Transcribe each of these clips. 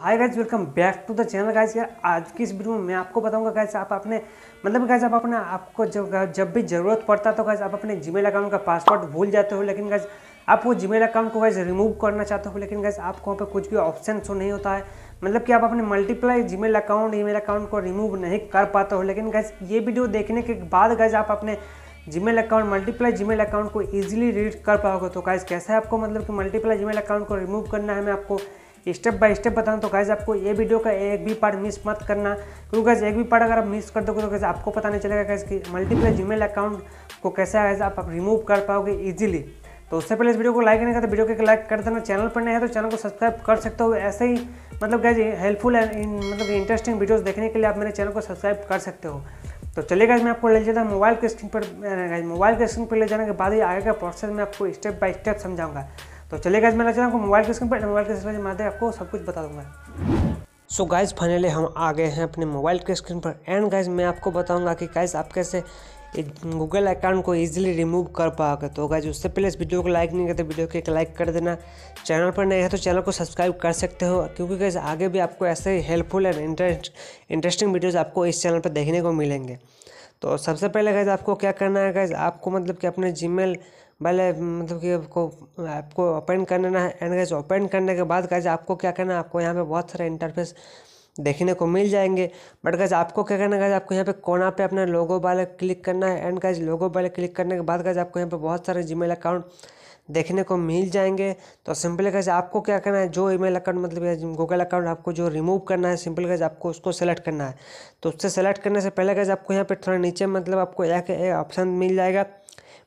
hi guys welcome back to the channel guys यार आज की इस वीडियो में मैं आपको बताऊंगा गाइज आप अपने मतलब गाइज तो, आप अपने आपको जब जब भी ज़रूरत पड़ता तो गाइज आप अपने जीमेल अकाउंट का पासवर्ड भूल जाते हो लेकिन गाइज आप वो जीमेल अकाउंट को गाइज रिमूव करना चाहते हो लेकिन गाइज आपको वहाँ पर कुछ भी ऑप्शन शो नहीं होता है मतलब कि आप अपने मल्टीप्लाई जीमेल अकाउंट ई अकाउंट को रिमूव नहीं कर पाते हो लेकिन गाइज ये वीडियो देखने के बाद गाइज आप अपने Gmail account multiply Gmail account को ईजिली रीड कर पाओगे तो गाइज कैसे आपको मतलब कि मल्टीप्लाई जीमेल अकाउंट को रिमूव करना है मैं आपको स्टेप बाय स्टेप बताना तो गाइज आपको ये वीडियो का एक भी पार्ट मिस मत करना क्योंकि गाइज एक भी पार्ट अगर आप मिस कर दोगे तो गाइज आपको पता नहीं चलेगा गाइज कि जी जीमेल अकाउंट को कैसे गाइज आप, आप रिमूव कर पाओगे ईजिली तो उससे पहले इस वीडियो को लाइक नहीं करते वीडियो को एक लाइक कर देना चैनल पर नहीं है तो चैनल को सब्सक्राइब कर सकते हो ऐसे ही मतलब गाइज हेल्पफुल एंड मतलब इंटरेस्टिंग वीडियोज़ देखने के लिए आप मेरे चैनल को सब्सक्राइब कर सकते हो तो चलिए गाइज मैं आपको ले जाता हूँ मोबाइल के स्क्रीन पर मोबाइल के स्क्रीन पर ले जाने के बाद ही आगे का प्रोसेस मैं आपको स्टेप बाय स्टेप समझाऊंगा तो चलिए गाइज मैं आपको मोबाइल के स्क्रीन पर मोबाइल के स्क्रीन के आपको सब कुछ बता दूंगा सो गाइज फाइनली हम आ गए हैं अपने मोबाइल के स्क्रीन पर एंड गाइज मैं आपको बताऊंगा कि गाइज आप कैसे गूगल अकाउंट को इजीली रिमूव कर पाओगे तो गाइज उससे पहले इस वीडियो को लाइक नहीं करते वीडियो को एक लाइक कर देना चैनल पर नए हैं तो चैनल को सब्सक्राइब कर सकते हो क्योंकि गाइज आगे भी आपको ऐसे helpful and interest interesting videos आपको इस चैनल पर देखने को मिलेंगे तो सबसे पहले गैज आपको क्या करना है गैज आपको मतलब कि अपने जी पहले मतलब कि आपको आपको ओपन करना है एंड एनगेज ओपन करने के बाद गाइज आपको क्या करना है आपको यहाँ पे बहुत सारे इंटरफेस देखने को मिल जाएंगे बट गज आपको क्या करना है आपको यहाँ पे कोना पे अपना लोगो वाले क्लिक करना है एंड गज लोगो वाले क्लिक करने के बाद गज आपको यहाँ पे बहुत सारे मेल अकाउंट देखने को मिल जाएंगे तो सिंपल गज आपको क्या करना है जो ईमेल अकाउंट मतलब गूगल अकाउंट आपको जो रिमूव करना है सिंपल गज आपको उसको सेलेक्ट करना है तो उससे सेलेक्ट करने से पहले गज आपको यहाँ पे थोड़ा नीचे मतलब आपको एक ऑप्शन मिल जाएगा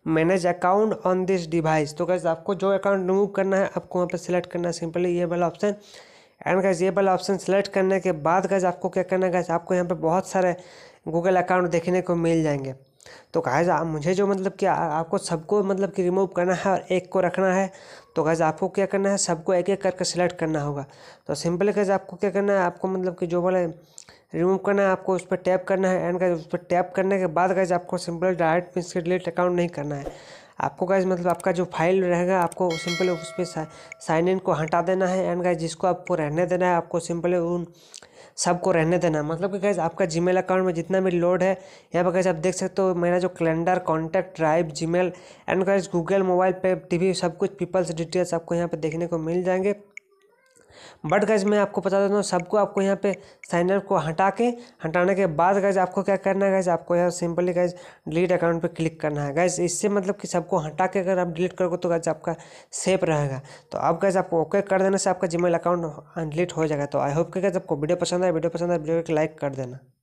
manage account on this device तो कैसे आपको जो अकाउंट रिमूव करना है आपको वहाँ पर सिलेक्ट करना है सिंपली ये वाला ऑप्शन एंड गैस ये वाला ऑप्शन सेलेक्ट करने के बाद गैस आपको क्या करना है गैस आपको यहाँ पे बहुत सारे गूगल अकाउंट देखने को मिल जाएंगे तो गाइज आप मुझे जो मतलब कि आपको सबको मतलब कि रिमूव करना है और एक को रखना है तो गाइज आपको क्या करना है सबको एक एक करके सेलेक्ट करना होगा तो सिंपल गाइज आपको क्या करना है आपको मतलब कि जो बोले रिमूव करना है आपको उस पर टैप करना है एंड गाइज उस पर टैप करने के बाद गाइज आपको सिंपल डायरेक्ट इसके डिलीट अकाउंट नहीं करना है आपको गाइज मतलब आपका जो फाइल रहेगा आपको सिंपल उस पर साइन इन को हटा देना है एंड गाइज जिसको आपको रहने देना है आपको सिंपल उन सबको रहने देना मतलब कि गैस आपका जीमेल अकाउंट में जितना भी लोड है यहाँ पर गैस आप देख सकते हो मेरा जो calendar contact drive Gmail and गैस गूगल मोबाइल पे टीवी सब कुछ पीपल्स डिटेल्स आपको यहाँ पर देखने को मिल जाएंगे बट गज मैं आपको बता देता हूँ सबको आपको यहाँ पे साइनअप को हटा के हटाने के बाद गज आपको क्या करना है गज आपको यहाँ सिंपली गज डिलीट अकाउंट पे क्लिक करना है गज इससे मतलब कि सबको हटा के अगर आप डिलीट करोगे तो गज आपका सेफ रहेगा तो अब गज आपको ओके कर देने से आपका जीमेल अकाउंट डिलीट हो जाएगा तो आई होप कि गज आपको वीडियो पसंद आए वीडियो पसंद आए वीडियो को लाइक कर देना